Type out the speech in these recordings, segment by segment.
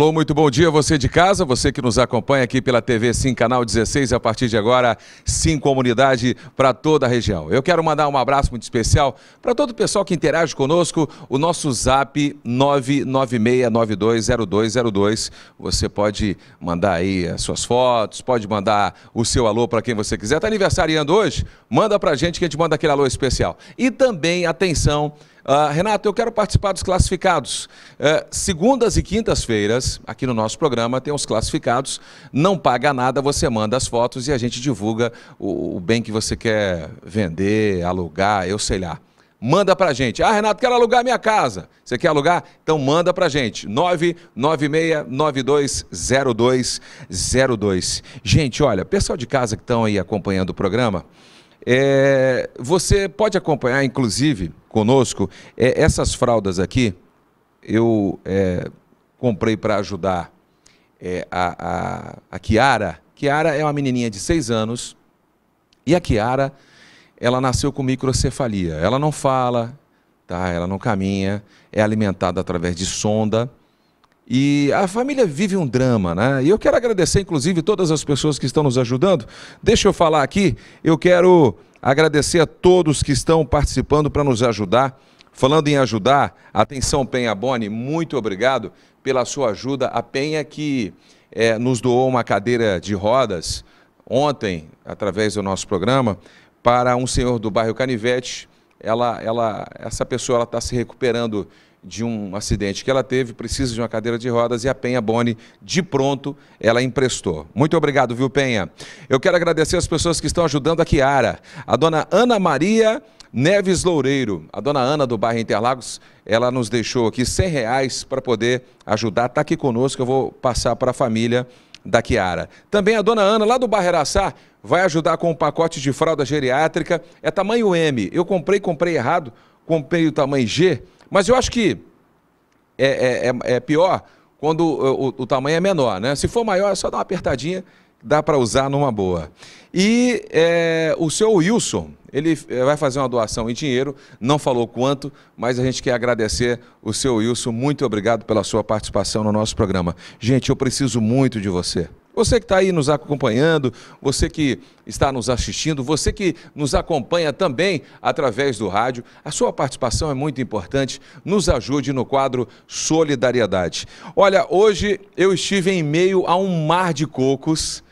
Alô, muito bom dia você de casa, você que nos acompanha aqui pela TV Sim, canal 16, a partir de agora, Sim Comunidade para toda a região. Eu quero mandar um abraço muito especial para todo o pessoal que interage conosco, o nosso zap 996920202. Você pode mandar aí as suas fotos, pode mandar o seu alô para quem você quiser. Está aniversariando hoje? Manda para a gente que a gente manda aquele alô especial. E também, atenção, Uh, Renato, eu quero participar dos classificados. Uh, segundas e quintas-feiras, aqui no nosso programa, tem os classificados. Não paga nada, você manda as fotos e a gente divulga o, o bem que você quer vender, alugar, eu sei lá manda pra gente. Ah, Renato, quero alugar minha casa. Você quer alugar? Então manda pra gente. 996-920202. Gente, olha, pessoal de casa que estão aí acompanhando o programa, é, você pode acompanhar, inclusive, conosco. É, essas fraldas aqui, eu é, comprei para ajudar é, a, a, a Kiara. Kiara é uma menininha de seis anos e a Kiara, ela nasceu com microcefalia. Ela não fala, tá? ela não caminha, é alimentada através de sonda. E a família vive um drama, né? E eu quero agradecer, inclusive, todas as pessoas que estão nos ajudando. Deixa eu falar aqui, eu quero agradecer a todos que estão participando para nos ajudar. Falando em ajudar, atenção Penha Boni, muito obrigado pela sua ajuda. A Penha que é, nos doou uma cadeira de rodas ontem, através do nosso programa, para um senhor do bairro Canivete. Ela, ela, essa pessoa está se recuperando de um acidente que ela teve, precisa de uma cadeira de rodas e a Penha Boni, de pronto, ela emprestou. Muito obrigado, viu, Penha? Eu quero agradecer as pessoas que estão ajudando a Kiara, a dona Ana Maria Neves Loureiro, a dona Ana do bairro Interlagos, ela nos deixou aqui 100 reais para poder ajudar, está aqui conosco, eu vou passar para a família da Kiara. Também a dona Ana, lá do bairro Araçá, vai ajudar com um pacote de fralda geriátrica, é tamanho M, eu comprei, comprei errado, comprei o tamanho G, mas eu acho que é, é, é, é pior quando o, o, tamanho é menor, né? Se for maior, é só dar uma apertadinha, dá para usar numa boa. E é, o seu Wilson, ele eh, vai fazer uma doação em dinheiro, não falou quanto, mas a gente quer agradecer o seu Wilson. Muito obrigado pela sua participação no nosso programa. Gente, eu preciso muito de você. Você que está aí nos acompanhando, você que está nos assistindo, você que nos acompanha também através do rádio, a sua participação é muito importante. Nos ajude no quadro Solidariedade. Olha, hoje eu estive em meio a um mar de cocos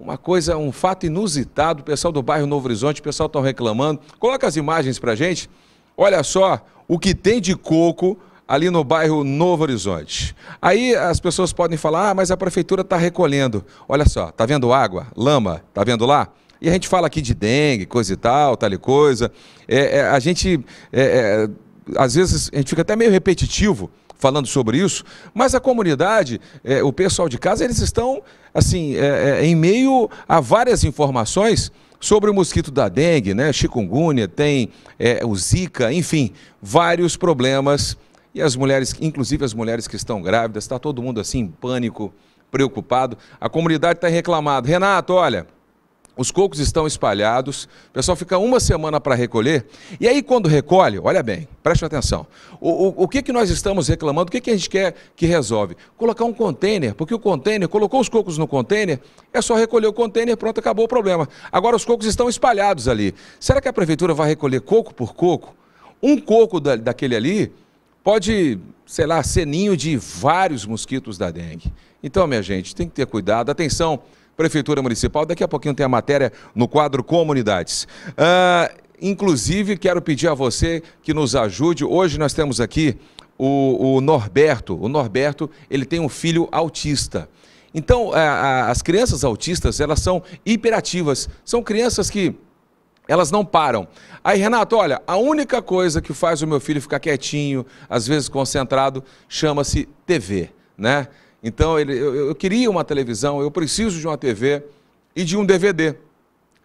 uma coisa, um fato inusitado. O pessoal do bairro Novo Horizonte, o pessoal estão reclamando. Coloca as imagens para gente. Olha só o que tem de coco ali no bairro Novo Horizonte. Aí as pessoas podem falar, ah, mas a prefeitura está recolhendo. Olha só, tá vendo água, lama, tá vendo lá? E a gente fala aqui de dengue, coisa e tal, tal e coisa. É, é, a gente, é, é às vezes, a gente fica até meio repetitivo falando sobre isso, mas a comunidade, é, o pessoal de casa, eles estão, assim, é, em meio a várias informações sobre o mosquito da dengue, né? Chikungunya, tem o Zika, enfim, vários problemas e as mulheres, inclusive as mulheres que estão grávidas, está todo mundo assim em pânico, preocupado. A comunidade está reclamando. Renato, olha, os cocos estão espalhados, o pessoal fica uma semana para recolher, e aí quando recolhe, olha bem, preste atenção, o, o, o, que, que nós estamos reclamando, o que, que a gente quer que resolve? Colocar um container, porque o container, colocou os cocos no container, é só recolher o container, pronto, acabou o problema. Agora os cocos estão espalhados ali. Será que a prefeitura vai recolher coco por coco? Um coco da, daquele ali pode, sei lá, ser ninho de vários mosquitos da dengue. Então, minha gente, tem que ter cuidado. Atenção, Prefeitura Municipal, daqui a pouquinho tem a matéria no quadro Comunidades. Uh, inclusive, quero pedir a você que nos ajude. Hoje nós temos aqui o, o Norberto. O Norberto, ele tem um filho autista. Então, as crianças autistas, elas são hiperativas. São crianças que elas não param. Aí, Renato, olha, a única coisa que faz o meu filho ficar quietinho, às vezes concentrado, chama-se TV, né? Então, ele, eu, eu queria uma televisão, eu preciso de uma TV e de um DVD.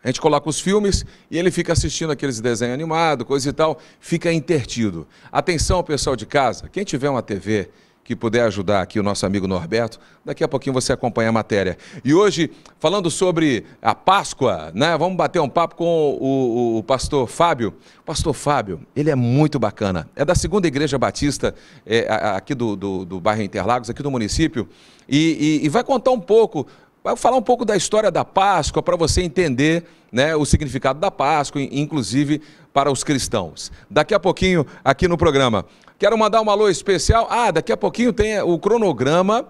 A gente coloca os filmes e ele fica assistindo aqueles desenhos animados, coisa e tal, fica intertido. Atenção, pessoal de casa, quem tiver uma TV que puder ajudar aqui o nosso amigo Norberto, daqui a pouquinho você acompanha a matéria. E hoje, falando sobre a Páscoa, né? Vamos bater um papo com o, o, o pastor Fábio. Pastor Fábio, ele é muito bacana. É da segunda igreja batista é, aqui do, do, do bairro Interlagos, aqui do município, e, e, e vai contar um pouco Vai falar um pouco da história da Páscoa para você entender né, o significado da Páscoa, inclusive para os cristãos. Daqui a pouquinho, aqui no programa. Quero mandar um alô especial. Ah, daqui a pouquinho tem é, o cronograma.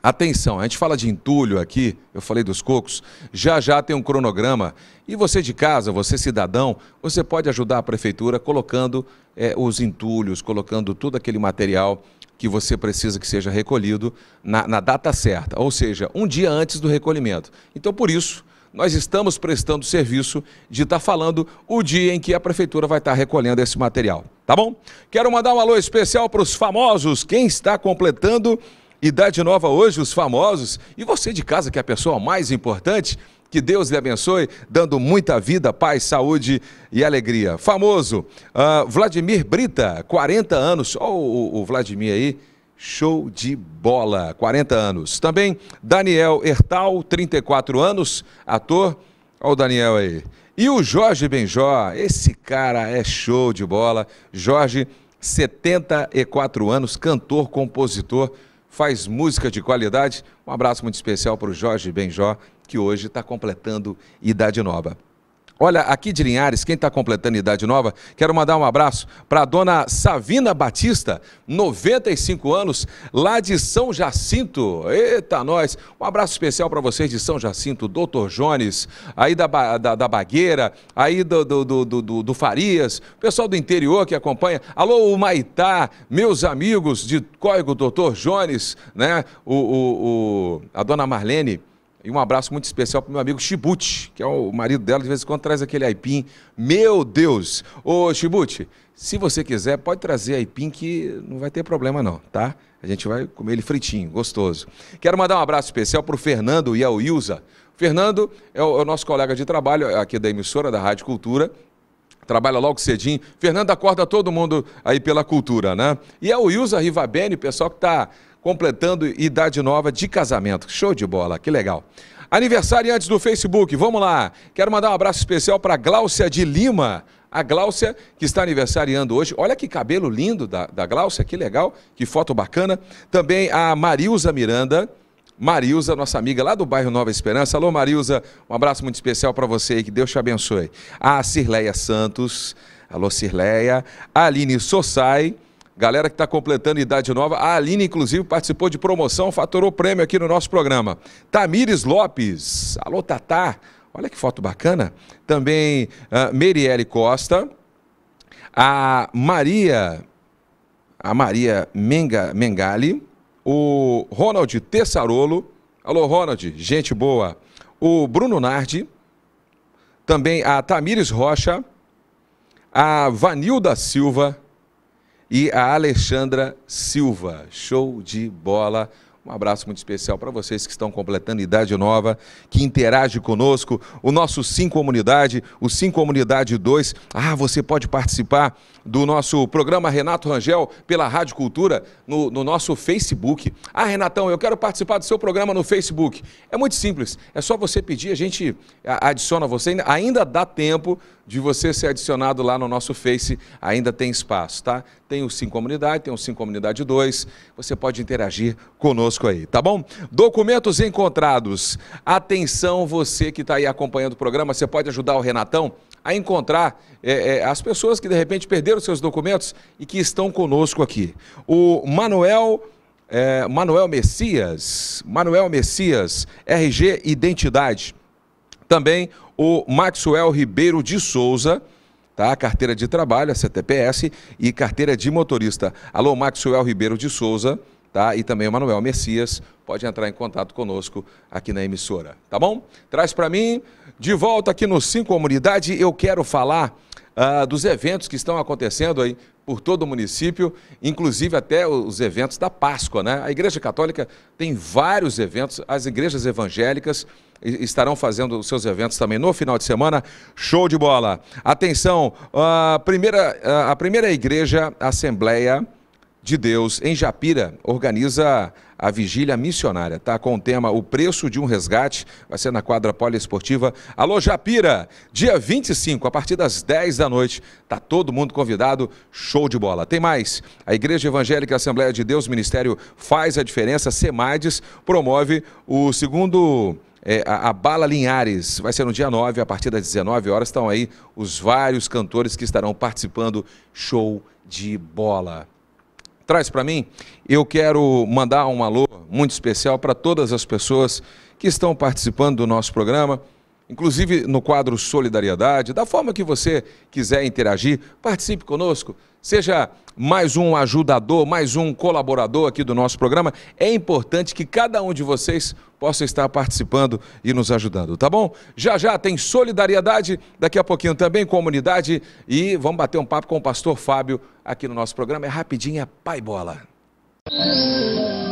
Atenção, a gente fala de entulho aqui, eu falei dos cocos, já já tem um cronograma. E você de casa, você cidadão, você pode ajudar a prefeitura colocando é, os entulhos, colocando todo aquele material que você precisa que seja recolhido na, na data certa, ou seja, um dia antes do recolhimento. Então, por isso, nós estamos prestando o serviço de estar tá falando o dia em que a prefeitura vai estar tá recolhendo esse material, tá bom? Quero mandar um alô especial para os famosos, quem está completando idade nova hoje, os famosos, e você de casa que é a pessoa mais importante, que Deus lhe abençoe, dando muita vida, paz, saúde e alegria. Famoso, uh, Vladimir Brita, 40 anos. Olha o, o Vladimir aí, show de bola, 40 anos. Também Daniel Hertal, 34 anos, ator. Olha o Daniel aí. E o Jorge Benjó, esse cara é show de bola. Jorge, 74 anos, cantor, compositor, faz música de qualidade. Um abraço muito especial para o Jorge Benjó, que hoje está completando idade nova. Olha, aqui de Linhares, quem está completando idade nova, quero mandar um abraço para a dona Savina Batista, 95 anos, lá de São Jacinto. Eita, nós! Um abraço especial para vocês de São Jacinto, doutor Jones, aí da, da, da Bagueira, aí do, do, do, do, do Farias, pessoal do interior que acompanha. Alô, o Maitá, meus amigos de código doutor Jones, né? O, o, o, a dona Marlene e um abraço muito especial para meu amigo Chibute, que é o marido dela, de vez em quando traz aquele aipim. Meu Deus! Ô, Chibute, se você quiser, pode trazer aipim que não vai ter problema não, tá? A gente vai comer ele fritinho, gostoso. Quero mandar um abraço especial para o Fernando e a Ilza. Fernando é o, é o nosso colega de trabalho aqui da emissora da Rádio Cultura, trabalha logo cedinho. Fernando acorda todo mundo aí pela cultura, né? E a Wilza Rivabene, o pessoal que está completando idade nova de casamento. Show de bola, que legal. Aniversário antes do Facebook, vamos lá. Quero mandar um abraço especial para Gláucia de Lima. A Gláucia, que está aniversariando hoje. Olha que cabelo lindo da, da Gláucia, que legal, que foto bacana. Também a Marilza Miranda. Marilza, nossa amiga lá do bairro Nova Esperança. Alô, Marilza, um abraço muito especial para você aí, que Deus te abençoe. A Cirleia Santos. Alô, Cirleia. A Aline Sossai. Galera que está completando idade nova. A Aline, inclusive, participou de promoção, faturou prêmio aqui no nosso programa. Tamires Lopes. Alô, Tatá. Olha que foto bacana. Também uh, Meriele Costa. A Maria. A Maria Menga, Mengali. O Ronald Tessarolo. Alô, Ronald. Gente boa. O Bruno Nardi. Também a Tamires Rocha. A Vanilda Silva e a Alexandra Silva. Show de bola! Um abraço muito especial para vocês que estão completando Idade Nova, que interage conosco. O nosso Sim Comunidade, o Sim Comunidade 2. Ah, você pode participar do nosso programa Renato Rangel pela Rádio Cultura no, no nosso Facebook. Ah, Renatão, eu quero participar do seu programa no Facebook. É muito simples, é só você pedir, a gente adiciona você. Ainda dá tempo de você ser adicionado lá no nosso Face, ainda tem espaço, tá? Tem o Sim Comunidade, tem o Sim Comunidade 2. Você pode interagir conosco conosco aí, tá bom? Documentos encontrados. Atenção, você que está aí acompanhando o programa, você pode ajudar o Renatão a encontrar é, é, as pessoas que de repente perderam seus documentos e que estão conosco aqui. O Manuel. É, Manuel Messias, Manuel Messias, RG Identidade. Também o Maxwell Ribeiro de Souza, tá? Carteira de trabalho, CTPS, e carteira de motorista. Alô, Maxwell Ribeiro de Souza, tá? E também o Manuel Messias pode entrar em contato conosco aqui na emissora, tá bom? Traz para mim, de volta aqui no cinco Comunidade, eu quero falar uh, dos eventos que estão acontecendo aí por todo o município, inclusive até os eventos da Páscoa, né? A Igreja Católica tem vários eventos, as igrejas evangélicas estarão fazendo os seus eventos também no final de semana. Show de bola! Atenção, a ah, primeira, ah, a primeira igreja, a Assembleia de Deus em Japira organiza a vigília missionária, tá? Com o tema O Preço de um Resgate, vai ser na quadra poliesportiva. Alô Japira, dia 25, a partir das 10 da noite, tá todo mundo convidado, show de bola. Tem mais. A Igreja Evangélica Assembleia de Deus Ministério faz a diferença, Semades promove o segundo é, a, a, Bala Linhares. Vai ser no dia 9, a partir das 19 horas. Estão aí os vários cantores que estarão participando. Show de bola traz para mim, eu quero mandar um alô muito especial para todas as pessoas que estão participando do nosso programa, inclusive no quadro Solidariedade. Da forma que você quiser interagir, participe conosco. Seja mais um ajudador, mais um colaborador aqui do nosso programa. É importante que cada um de vocês possa estar participando e nos ajudando, tá bom? Já já tem solidariedade, daqui a pouquinho também comunidade e vamos bater um papo com o pastor Fábio aqui no nosso programa. É rapidinho, é pai bola. Música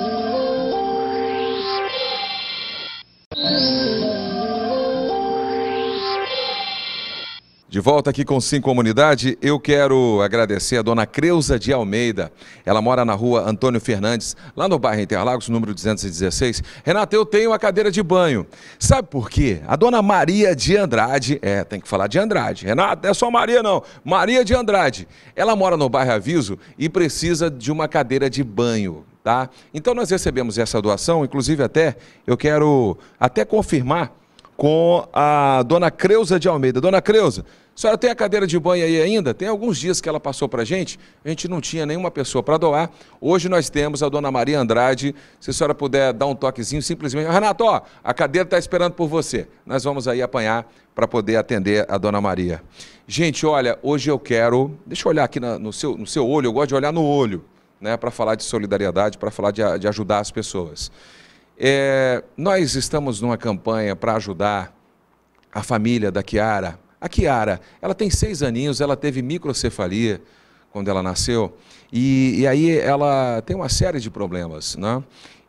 De volta aqui com Sim Comunidade, eu quero agradecer a dona Creuza de Almeida. Ela mora na rua Antônio Fernandes, lá no bairro Interlagos, número 216. Renata, eu tenho a cadeira de banho. Sabe por quê? A dona Maria de Andrade, é, tem que falar de Andrade. Renata, é só Maria não, Maria de Andrade. Ela mora no bairro Aviso e precisa de uma cadeira de banho. Tá? Então nós recebemos essa doação, inclusive até eu quero até confirmar com a dona Creuza de Almeida. Dona Creuza, a senhora tem a cadeira de banho aí ainda? Tem alguns dias que ela passou para a gente, a gente não tinha nenhuma pessoa para doar. Hoje nós temos a dona Maria Andrade. Se a senhora puder dar um toquezinho, simplesmente. Renato, ó, a cadeira está esperando por você. Nós vamos aí apanhar para poder atender a dona Maria. Gente, olha, hoje eu quero. Deixa eu olhar aqui na, no, seu, no seu olho, eu gosto de olhar no olho, né, para falar de solidariedade, para falar de, de, ajudar as pessoas. É, nós estamos numa campanha para ajudar a família da Chiara a Kiara, ela tem seis aninhos, ela teve microcefalia quando ela nasceu, e, e aí ela tem uma série de problemas, né?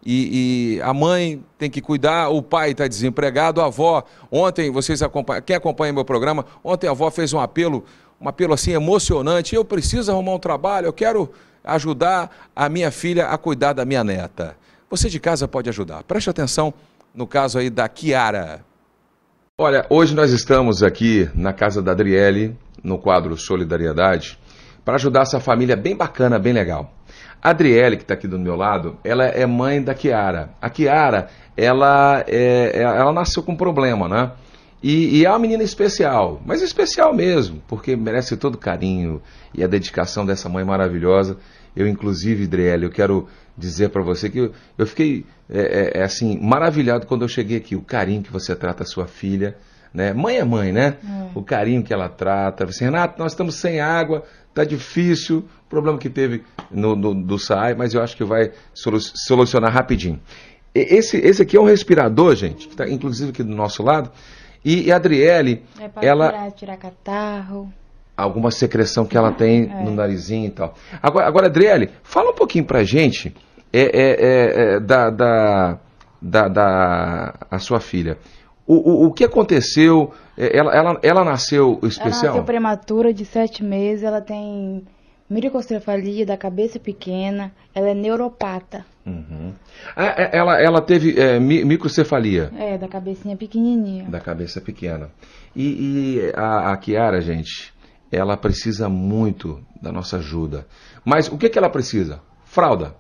E, e, a mãe tem que cuidar, o pai está desempregado, a avó, ontem vocês acompanham, quem acompanha meu programa, ontem a avó fez um apelo, um apelo assim emocionante, eu preciso arrumar um trabalho, eu quero ajudar a minha filha a cuidar da minha neta. Você de casa pode ajudar. Preste atenção no caso aí da Kiara. Olha, hoje nós estamos aqui na casa da Adriele, no quadro Solidariedade, para ajudar essa família bem bacana, bem legal. A Adriele, que está aqui do meu lado, ela é mãe da Kiara. A Kiara, ela, é, é ela nasceu com um problema, né? E, e, é uma menina especial, mas especial mesmo, porque merece todo o carinho e a dedicação dessa mãe maravilhosa. Eu, inclusive, Driel, eu quero dizer para você que eu, eu fiquei é, é, é, assim maravilhado quando eu cheguei aqui. O carinho que você trata a sua filha, né? Mãe é mãe, né? Hum. O carinho que ela trata. Você, Renato, nós estamos sem água, tá difícil. Problema que teve no, no do SAI, mas eu acho que vai solu solucionar rapidinho. Esse, esse aqui é um respirador, gente, que está inclusive aqui do nosso lado. E, e a Adriele, é para ela... Curar, tirar catarro alguma secreção que ela tem é. no narizinho e tal. Agora, agora Adriele, fala um pouquinho pra gente é, é, é, é da, da, da, da, a sua filha. O, o, o que aconteceu? É, ela, ela, ela nasceu especial? Ela nasceu prematura, de sete meses, ela tem Miricocefalia da cabeça pequena, ela é neuropata. Uhum. Ah, ela, ela teve é, microcefalia. É, da cabecinha pequenininha. Da cabeça pequena. E, e a, a Kiara, gente, ela precisa muito da nossa ajuda. Mas o que, que ela precisa? Fralda.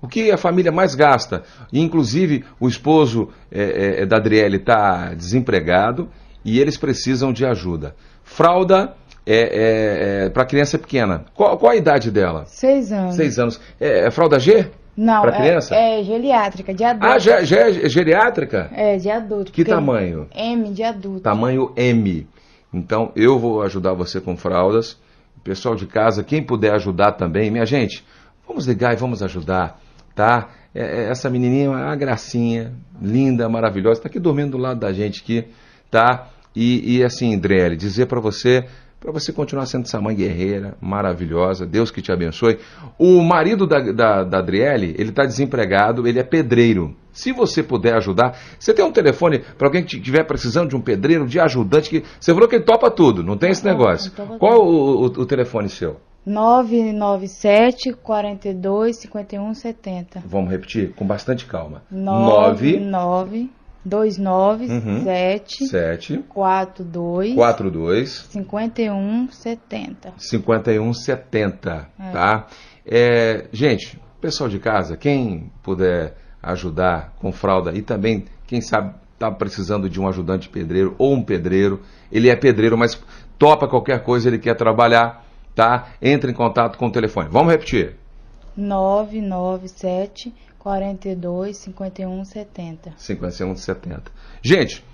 O que a família mais gasta? Inclusive, o esposo é, é, é da Adriele está desempregado e eles precisam de ajuda. Fralda é, é, é para criança pequena. Qual, qual, a idade dela? Seis anos. Seis anos. É, é fralda G? Não, para é, criança? É, é geriátrica, de ah, adulto. Ah, já, já é geriátrica? É, de adulto. Que tamanho? M, de adulto. Tamanho M. Então, eu vou ajudar você com fraldas. pessoal de casa, quem puder ajudar também, minha gente, vamos ligar e vamos ajudar, tá? É, é, essa menininha é uma gracinha, linda, maravilhosa, está aqui dormindo do lado da gente aqui, tá? E, e assim, Drele, dizer para você para você continuar sendo essa mãe guerreira, maravilhosa, Deus que te abençoe. O marido da, da, da Adriele, ele está desempregado, ele é pedreiro. Se você puder ajudar, você tem um telefone para alguém que estiver precisando de um pedreiro, de ajudante, que você falou que ele topa tudo, não tem esse negócio. Qual o, o, o telefone seu? 997 425170 Vamos repetir com bastante calma. 99 dois nove 42 sete 5170, uhum. quatro dois quatro dois cinquenta e um setenta cinquenta e um setenta é. tá é, gente pessoal de casa quem puder ajudar com fralda e também quem sabe está precisando de um ajudante pedreiro ou um pedreiro ele é pedreiro mas topa qualquer coisa ele quer trabalhar tá entre em contato com o telefone vamos repetir nove nove sete 42 51 70. 51 70. Gente,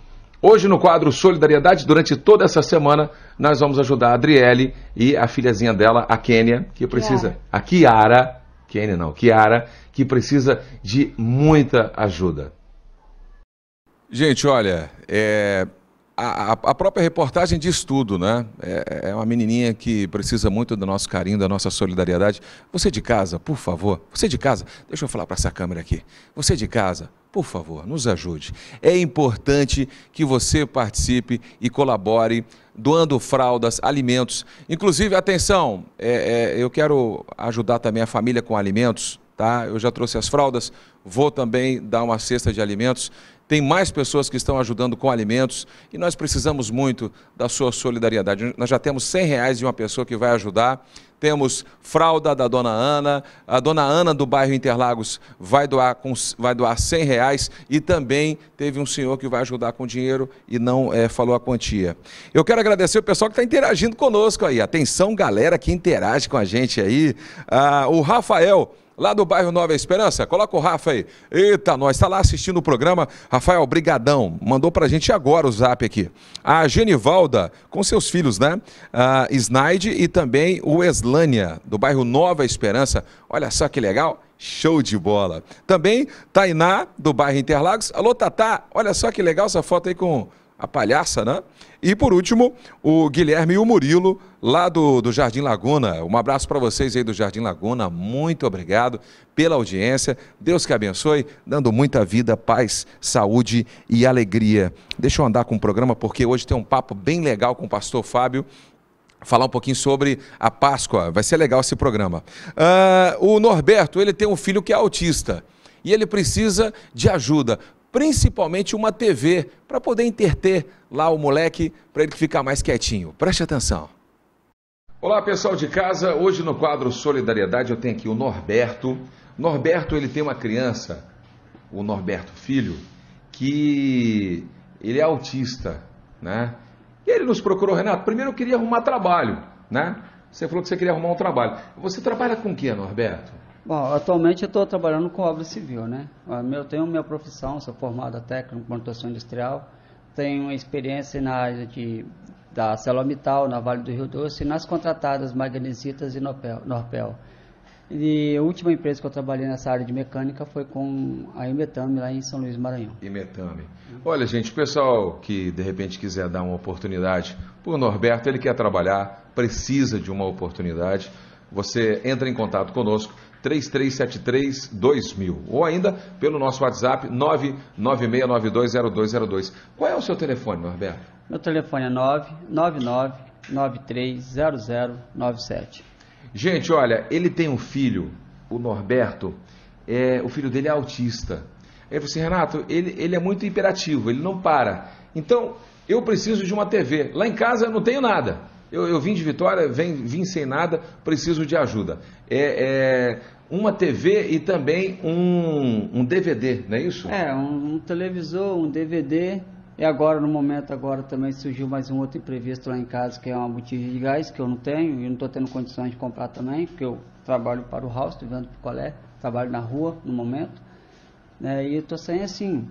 hoje no quadro Solidariedade, durante toda essa semana, nós vamos ajudar a Adriele e a filhazinha dela, a Kênia, que precisa. Kiara. A Kiara. Kênia não, Kiara, que precisa de muita ajuda. Gente, olha, é, a, a, própria reportagem diz tudo, né? É, é, uma menininha que precisa muito do nosso carinho, da nossa solidariedade. Você de casa, por favor, você de casa, deixa eu falar para essa câmera aqui. Você de casa, por favor, nos ajude. É importante que você participe e colabore, doando fraldas, alimentos. Inclusive, atenção, é, é, eu quero ajudar também a família com alimentos, tá? Eu já trouxe as fraldas, vou também dar uma cesta de alimentos tem mais pessoas que estão ajudando com alimentos e nós precisamos muito da sua solidariedade. Nós já temos 100 reais de uma pessoa que vai ajudar, temos fralda da Dona Ana, a Dona Ana do bairro Interlagos vai doar, com, vai doar 100 reais e também teve um senhor que vai ajudar com dinheiro e não é, falou a quantia. Eu quero agradecer o pessoal que está interagindo conosco aí, atenção galera que interage com a gente aí, ah, o Rafael lá do bairro Nova Esperança. Coloca o Rafa aí. Eita, nós está lá assistindo o programa. Rafael Brigadão mandou para a gente agora o zap aqui. A Genivalda, com seus filhos, né? A Snaide e também o Eslânia, do bairro Nova Esperança. Olha só que legal. Show de bola. Também Tainá, do bairro Interlagos. Alô, Tatá, olha só que legal essa foto aí com a palhaça, né? E por último, o Guilherme e o Murilo, lá do, do Jardim Laguna. Um abraço para vocês aí do Jardim Laguna. Muito obrigado pela audiência. Deus que abençoe, dando muita vida, paz, saúde e alegria. Deixa eu andar com o programa, porque hoje tem um papo bem legal com o pastor Fábio falar um pouquinho sobre a Páscoa. Vai ser legal esse programa. Uh, o Norberto, ele tem um filho que é autista e ele precisa de ajuda principalmente uma TV, para poder interter lá o moleque, para ele ficar mais quietinho. Preste atenção. Olá pessoal de casa, hoje no quadro Solidariedade eu tenho aqui o Norberto. Norberto ele tem uma criança, o Norberto filho, que ele é autista, né? E ele nos procurou, Renato, primeiro eu queria arrumar trabalho, né? Você falou que você queria arrumar um trabalho. Você trabalha com o que, Norberto? Bom, atualmente eu estou trabalhando com obra civil, né? Ah, eu tenho minha profissão, sou formado técnico em plantação industrial, tenho experiência na área de, da Celomital, na Vale do Rio Doce, e nas contratadas Magnesitas e Nopel, Norpel. E a última empresa que eu trabalhei nessa área de mecânica foi com a Imetame, lá em São Luís, Maranhão. Imetame. Olha, gente, o pessoal que de repente quiser dar uma oportunidade para o Norberto, ele quer trabalhar, precisa de uma oportunidade, você entra em contato conosco 3373 2000 ou ainda pelo nosso WhatsApp 996920202. Qual é o seu telefone, Norberto? Meu telefone é 999930097. Gente, olha, ele tem um filho, o Norberto, é, o filho dele é autista. Aí você, assim, Renato, ele, ele é muito imperativo ele não para. Então, eu preciso de uma TV. Lá em casa eu não tenho nada. Eu, eu vim de Vitória, vim, vim sem nada, preciso de ajuda. É, é uma TV e também um, um DVD, não é isso? É, um, um televisor, um DVD. E agora, no momento, agora também surgiu mais um outro imprevisto lá em casa, que é uma botija de gás, que eu não tenho, e não estou tendo condições de comprar também, porque eu trabalho para o house, estou vendo para o colé, trabalho na rua no momento. Né? E estou sem assim,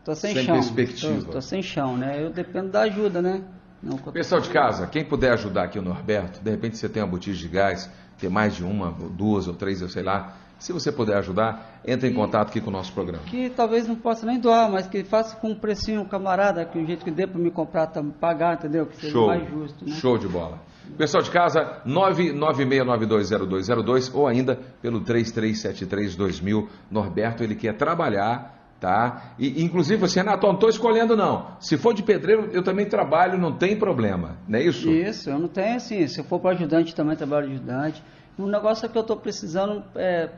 estou sem, sem chão. Estou sem chão, né? Eu dependo da ajuda, né? Não, Pessoal de casa, quem puder ajudar aqui o Norberto, de repente você tem uma botija de gás, tem mais de uma, duas ou três, eu sei lá. Se você puder ajudar, entre em contato aqui com o nosso programa. Que talvez não possa nem doar, mas que faça com um precinho camarada, que o jeito que dê para me comprar, tá, pagar, entendeu? Que seja Show. mais justo. Né? Show de bola. Pessoal de casa, 996920202 ou ainda pelo 3373-2000. Norberto, ele quer trabalhar Tá? E, inclusive você, Renato, não estou escolhendo não. Se for de pedreiro, eu também trabalho, não tem problema, não é isso? Isso, eu não tenho assim. Se eu for para ajudante, também trabalho de ajudante. O negócio é que eu estou precisando é,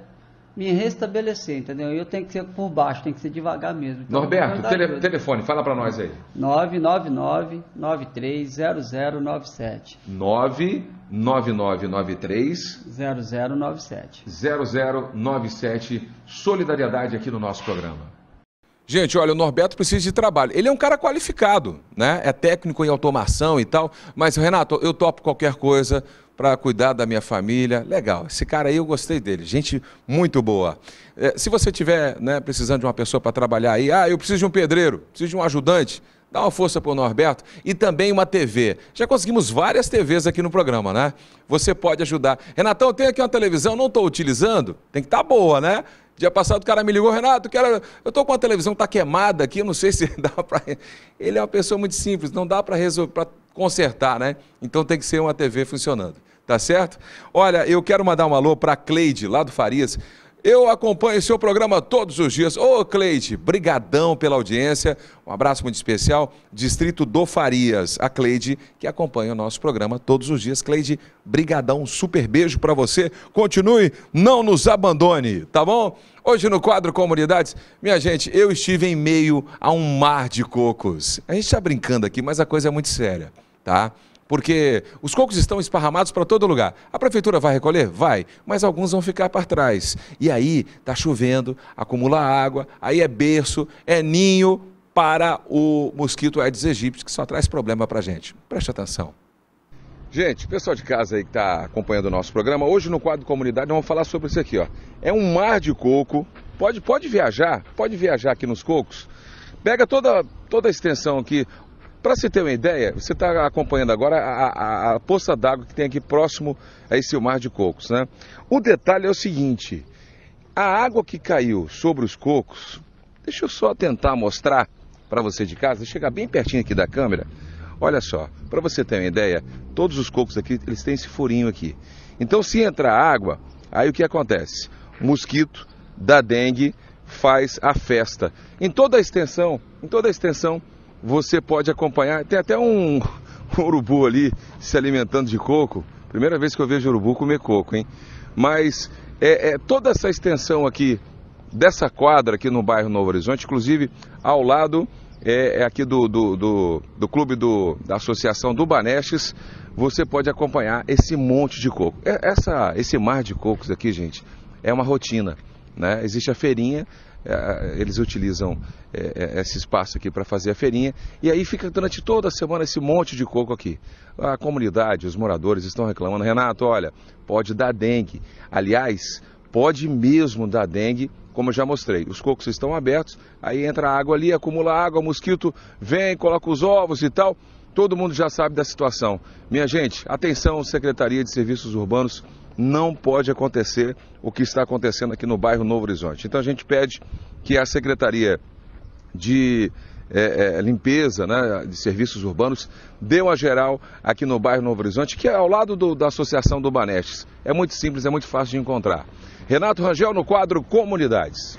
me restabelecer, entendeu? Eu tenho que ser por baixo, tem que ser devagar mesmo. Então, Norberto, tele, telefone, fala para nós aí. 999-930097. 99993-0097. 0097. Solidariedade aqui no nosso programa. Gente, olha, o Norberto precisa de trabalho. Ele é um cara qualificado, né? É técnico em automação e tal. Mas, Renato, eu topo qualquer coisa para cuidar da minha família. Legal. Esse cara aí eu gostei dele. Gente muito boa. É, se você tiver né, precisando de uma pessoa para trabalhar aí, ah, eu preciso de um pedreiro, preciso de um ajudante. Dá uma força para o Norberto e também uma TV. Já conseguimos várias TVs aqui no programa, né? Você pode ajudar. Renatão, tenho aqui uma televisão, não estou utilizando? Tem que estar tá boa, né? Dia passado o cara me ligou, Renato, eu estou com a televisão tá queimada aqui, eu não sei se dá para. Ele é uma pessoa muito simples, não dá para resolver, para consertar, né? Então tem que ser uma TV funcionando. Tá certo? Olha, eu quero mandar um alô para Cleide, lá do Farias. Eu acompanho seu programa todos os dias. Ô, Cleide, brigadão pela audiência. Um abraço muito especial. Distrito do Farias, a Cleide, que acompanha o nosso programa todos os dias. Cleide, brigadão, um super beijo para você. Continue, não nos abandone, tá bom? Hoje no quadro Comunidades, minha gente, eu estive em meio a um mar de cocos. A gente está brincando aqui, mas a coisa é muito séria, tá? porque os cocos estão esparramados para todo lugar. A prefeitura vai recolher? Vai, mas alguns vão ficar para trás. E aí está chovendo, acumula água, aí é berço, é ninho para o mosquito Aedes aegypti, que só traz problema para a gente. Preste atenção. Gente, pessoal de casa aí que está acompanhando o nosso programa, hoje no quadro Comunidade nós vamos falar sobre isso aqui, ó. É um mar de coco. Pode, pode viajar, pode viajar aqui nos cocos. Pega toda, toda a extensão aqui, para você ter uma ideia, você está acompanhando agora a, a, a poça d'água que tem aqui próximo a esse mar de cocos. Né? O detalhe é o seguinte: a água que caiu sobre os cocos, deixa eu só tentar mostrar para você de casa, chegar bem pertinho aqui da câmera. Olha só, para você ter uma ideia, todos os cocos aqui eles têm esse furinho aqui. Então, se entrar água, aí o que acontece? O mosquito da dengue faz a festa em toda a extensão, em toda a extensão você pode acompanhar. Tem até um, um urubu ali se alimentando de coco. Primeira vez que eu vejo urubu comer coco, hein? Mas é, é, toda essa extensão aqui dessa quadra aqui no bairro Novo Horizonte, inclusive ao lado é, é aqui do, do, do, do, clube do, da associação do Banestes, você pode acompanhar esse monte de coco. É, essa, esse mar de cocos aqui, gente, é uma rotina. Né? Existe a feirinha, é, eles utilizam é, é, esse espaço aqui para fazer a feirinha. E aí fica durante toda a semana esse monte de coco aqui. A comunidade, os moradores estão reclamando, Renato, olha, pode dar dengue. Aliás, pode mesmo dar dengue, como eu já mostrei. Os cocos estão abertos, aí entra água ali, acumula água, o mosquito vem, coloca os ovos e tal. Todo mundo já sabe da situação. Minha gente, atenção, Secretaria de Serviços Urbanos não pode acontecer o que está acontecendo aqui no bairro Novo Horizonte. Então a gente pede que a Secretaria de é, é, limpeza, né, de serviços urbanos, dê uma geral aqui no bairro Novo Horizonte, que é ao lado do, da Associação do Banestes. É muito simples, é muito fácil de encontrar. Renato Rangel no quadro Comunidades.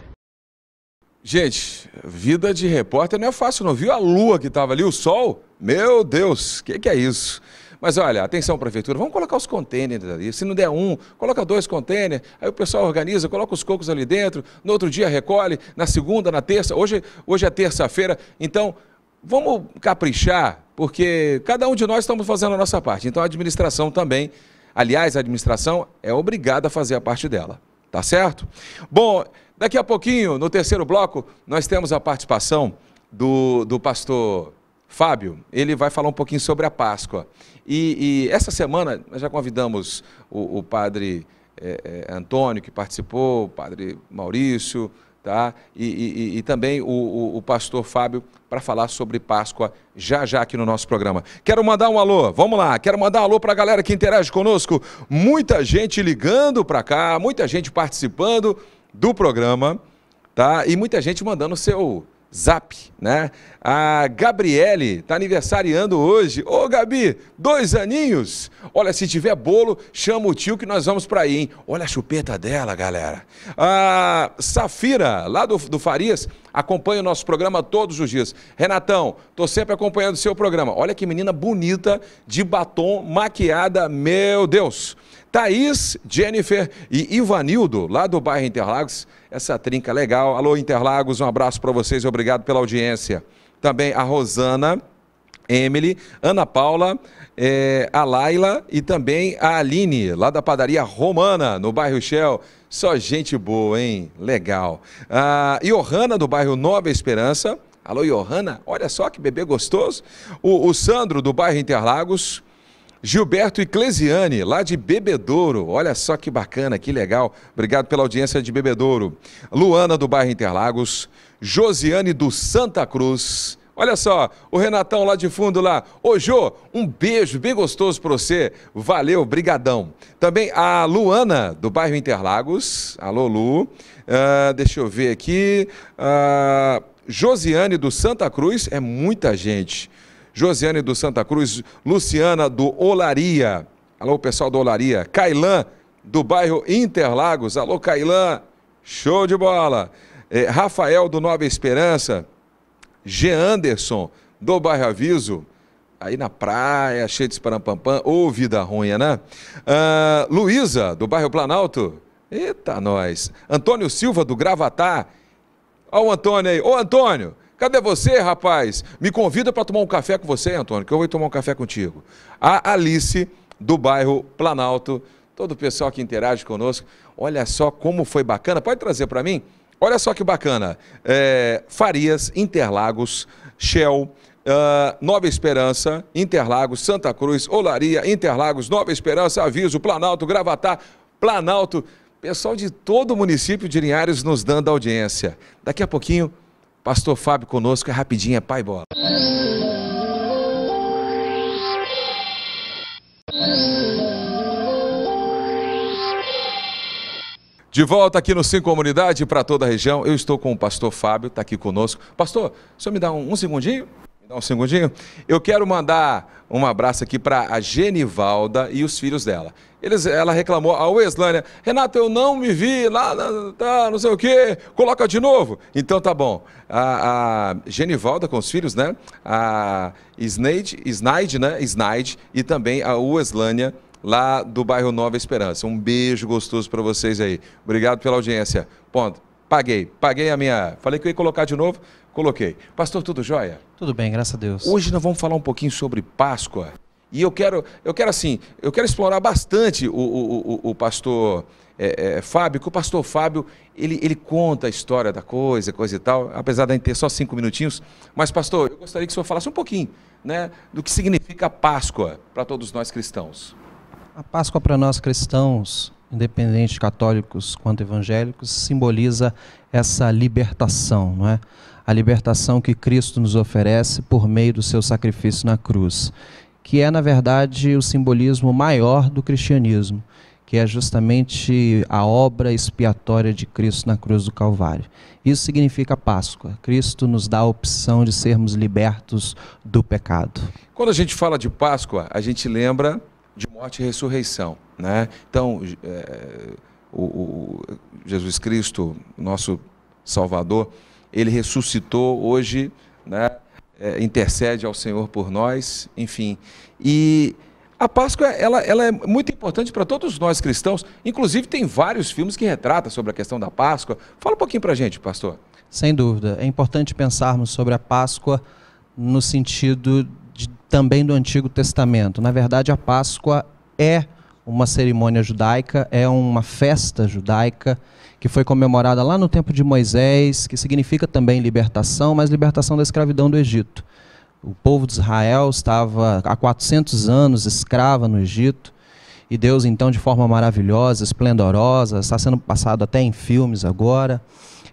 Gente, vida de repórter não é fácil, não viu a lua que estava ali, o sol? Meu Deus, o que, que é isso? Mas olha, atenção prefeitura, vamos colocar os contêineres ali. Se não der um, coloca dois contêineres. Aí o pessoal organiza, coloca os cocos ali dentro. No outro dia recolhe, na segunda, na terça. Hoje, hoje é terça-feira. Então, vamos caprichar, porque cada um de nós estamos fazendo a nossa parte. Então, a administração também. Aliás, a administração é obrigada a fazer a parte dela. Tá certo? Bom, daqui a pouquinho, no terceiro bloco, nós temos a participação do, do pastor Fábio, ele vai falar um pouquinho sobre a Páscoa. E, e essa semana nós já convidamos o, o padre é, é, Antônio, que participou, o padre Maurício, tá? e, e, e também o, o, o, pastor Fábio, para falar sobre Páscoa já já aqui no nosso programa. Quero mandar um alô, vamos lá, quero mandar um alô para a galera que interage conosco. Muita gente ligando para cá, muita gente participando do programa, tá? e muita gente mandando seu Zap, né? A Gabriele está aniversariando hoje. Ô, Gabi, dois aninhos. Olha, se tiver bolo, chama o tio que nós vamos para aí, hein? Olha a chupeta dela, galera. A Safira, lá do, do Farias, acompanha o nosso programa todos os dias. Renatão, estou sempre acompanhando o seu programa. Olha que menina bonita, de batom, maquiada, meu Deus. Thaís, Jennifer e Ivanildo, lá do bairro Interlagos. Essa trinca é legal. Alô, Interlagos, um abraço para vocês, obrigado pela audiência. Também a Rosana, Emily, Ana Paula, eh, a Laila e também a Aline, lá da padaria Romana, no bairro Shell. Só gente boa, hein? Legal. Ah, Johanna, do bairro Nova Esperança. Alô, Johanna, olha só que bebê gostoso. O, o Sandro, do bairro Interlagos. Gilberto Eclesiane, lá de Bebedouro. Olha só que bacana, que legal. Obrigado pela audiência de Bebedouro. Luana, do bairro Interlagos. Josiane, do Santa Cruz. Olha só, o Renatão lá de fundo lá. Ô Jô, um beijo bem gostoso para você. Valeu, brigadão. Também a Luana, do bairro Interlagos. Alô, Lu. Uh, deixa eu ver aqui. Uh, Josiane, do Santa Cruz. É muita gente. Josiane, do Santa Cruz. Luciana, do Olaria. Alô, pessoal do Olaria. Cailan, do bairro Interlagos. Alô, Cailan. Show de bola. É, Rafael, do Nova Esperança. G. Anderson, do Bairro Aviso, aí na praia, cheio de esparampampam, ô oh, vida ruim, né? Uh, Luísa, do bairro Planalto, eita nós. Antônio Silva, do Gravatá, ó o Antônio aí, ô Antônio, cadê você, rapaz? Me convida para tomar um café com você, Antônio, que eu vou tomar um café contigo. A Alice, do bairro Planalto, todo o pessoal que interage conosco, olha só como foi bacana, pode trazer para mim? Olha só que bacana. É, Farias, Interlagos, Shell, Uh, Nova Esperança, Interlagos, Santa Cruz, Olaria, Interlagos, Nova Esperança, Aviso, Planalto, Gravatá, Planalto. Pessoal de todo o município de Linhares nos dando audiência. Daqui a pouquinho, Pastor Fábio conosco, é rapidinho, é pai bola. De volta aqui no Sim Comunidade para toda a região. Eu estou com o pastor Fábio, está aqui conosco. Pastor, o senhor me dá um, um segundinho? Me dá um segundinho? Eu quero mandar um abraço aqui para a Genivalda e os filhos dela. Eles, ela reclamou a ah, Weslânia, Renato, eu não me vi lá, tá, não sei o quê, coloca de novo. Então tá bom. A, a Genivalda com os filhos, né? A Snide, Snide, né? Snaide e também a Weslânia lá do bairro Nova Esperança. Um beijo gostoso para vocês aí. Obrigado pela audiência. Ponto. Paguei, paguei a minha. Falei que eu ia colocar de novo, coloquei. Pastor, tudo jóia? Tudo bem, graças a Deus. Hoje nós vamos falar um pouquinho sobre Páscoa. E eu quero, eu quero assim, eu quero explorar bastante o, o, o, o pastor é, é, Fábio, que o pastor Fábio, ele, ele conta a história da coisa, coisa e tal, apesar de ter só cinco minutinhos. Mas, pastor, eu gostaria que o senhor falasse um pouquinho né, do que significa Páscoa para todos nós cristãos. A Páscoa para nós cristãos, independentes católicos quanto evangélicos, simboliza essa libertação, não é? A libertação que Cristo nos oferece por meio do seu sacrifício na cruz, que é na verdade o simbolismo maior do cristianismo, que é justamente a obra expiatória de Cristo na cruz do Calvário. Isso significa Páscoa. Cristo nos dá a opção de sermos libertos do pecado. Quando a gente fala de Páscoa, a gente lembra morte e ressurreição. Né? Então, é, o, o, Jesus Cristo, nosso Salvador, ele ressuscitou hoje, né? É, intercede ao Senhor por nós, enfim. E a Páscoa ela, ela é muito importante para todos nós cristãos. Inclusive, tem vários filmes que retratam sobre a questão da Páscoa. Fala um pouquinho para a gente, pastor. Sem dúvida. É importante pensarmos sobre a Páscoa no sentido também do Antigo Testamento. Na verdade, a Páscoa é uma cerimônia judaica, é uma festa judaica que foi comemorada lá no tempo de Moisés, que significa também libertação, mas libertação da escravidão do Egito. O povo de Israel estava há 400 anos escrava no Egito, e Deus então de forma maravilhosa, esplendorosa, está sendo passado até em filmes agora,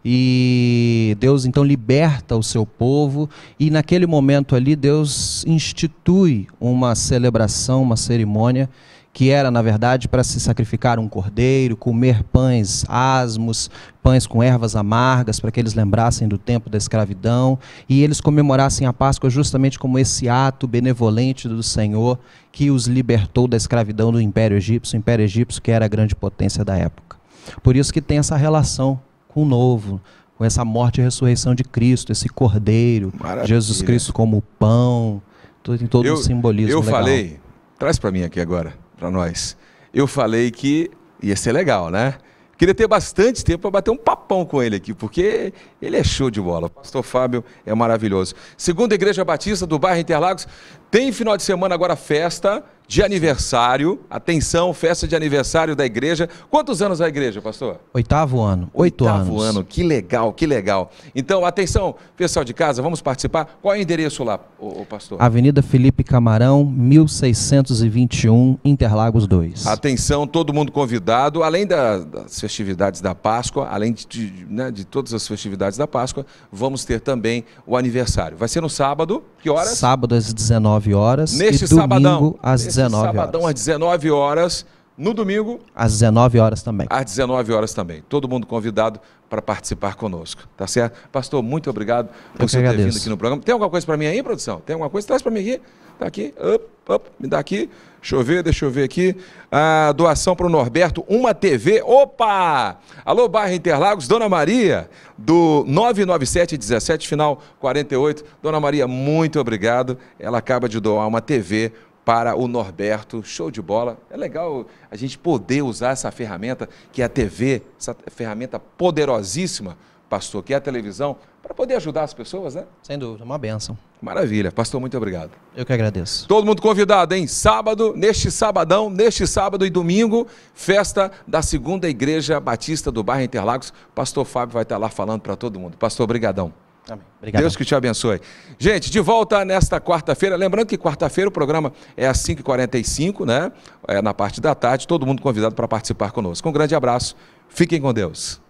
e Deus então liberta o seu povo, e naquele momento ali Deus institui uma celebração, uma cerimônia que era, na verdade, para se sacrificar um cordeiro, comer pães asmos, pães com ervas amargas, para que eles lembrassem do tempo da escravidão e eles comemorassem a Páscoa justamente como esse ato benevolente do Senhor que os libertou da escravidão do Império Egípcio, o Império Egípcio que era a grande potência da época. Por isso que tem essa relação o novo, com essa morte e ressurreição de Cristo, esse cordeiro, Maravilha. Jesus Cristo como pão, tudo, em todo o simbolismo. Eu legal. falei, traz para mim aqui agora, para nós. Eu falei que ia ser legal, né? Queria ter bastante tempo para bater um papão com ele aqui, porque ele é show de bola. O pastor Fábio é maravilhoso. Segunda Igreja Batista do bairro Interlagos, tem final de semana agora festa de aniversário. Atenção, festa de aniversário da igreja. Quantos anos a igreja, pastor? Oitavo ano. Oito Oitavo anos. Oitavo ano. Que legal, que legal. Então, atenção, pessoal de casa, vamos participar. Qual é o endereço lá, ô, ô pastor? Avenida Felipe Camarão, 1621, Interlagos 2. Atenção, todo mundo convidado. Além da, das festividades da Páscoa, além de, de, né, de todas as festividades da Páscoa, vamos ter também o aniversário. Vai ser no sábado, que horas? Sábado às 19 horas. Neste e domingo sabadão. às 19 Sabadão às 19 horas. No domingo. Às 19 horas também. Às 19 horas também. Todo mundo convidado para participar conosco. Tá certo? Pastor, muito obrigado por ser você ter vindo aqui no programa. Tem alguma coisa para mim aí, produção? Tem alguma coisa? Traz para mim aqui. Tá aqui. Up, up. Me dá aqui. Deixa eu ver, deixa eu ver aqui. A doação para o Norberto, uma TV. Opa! Alô, bairro Interlagos, Dona Maria, do 99717, final 48. Dona Maria, muito obrigado. Ela acaba de doar uma TV para o Norberto. Show de bola. É legal a gente poder usar essa ferramenta que é a TV, essa ferramenta poderosíssima, pastor, que é a televisão, para poder ajudar as pessoas, né? Sem dúvida, uma benção. Maravilha. Pastor, muito obrigado. Eu que agradeço. Todo mundo convidado, hein? Sábado, neste sabadão, neste sábado e domingo, festa da Segunda Igreja Batista do Bairro Interlagos. Pastor Fábio vai estar lá falando para todo mundo. Pastor, obrigadão. Amém. Deus que te abençoe. Gente, de volta nesta quarta-feira. Lembrando que quarta-feira o programa é às 5h45, né? É na parte da tarde. Todo mundo convidado para participar conosco. Um grande abraço. Fiquem com Deus.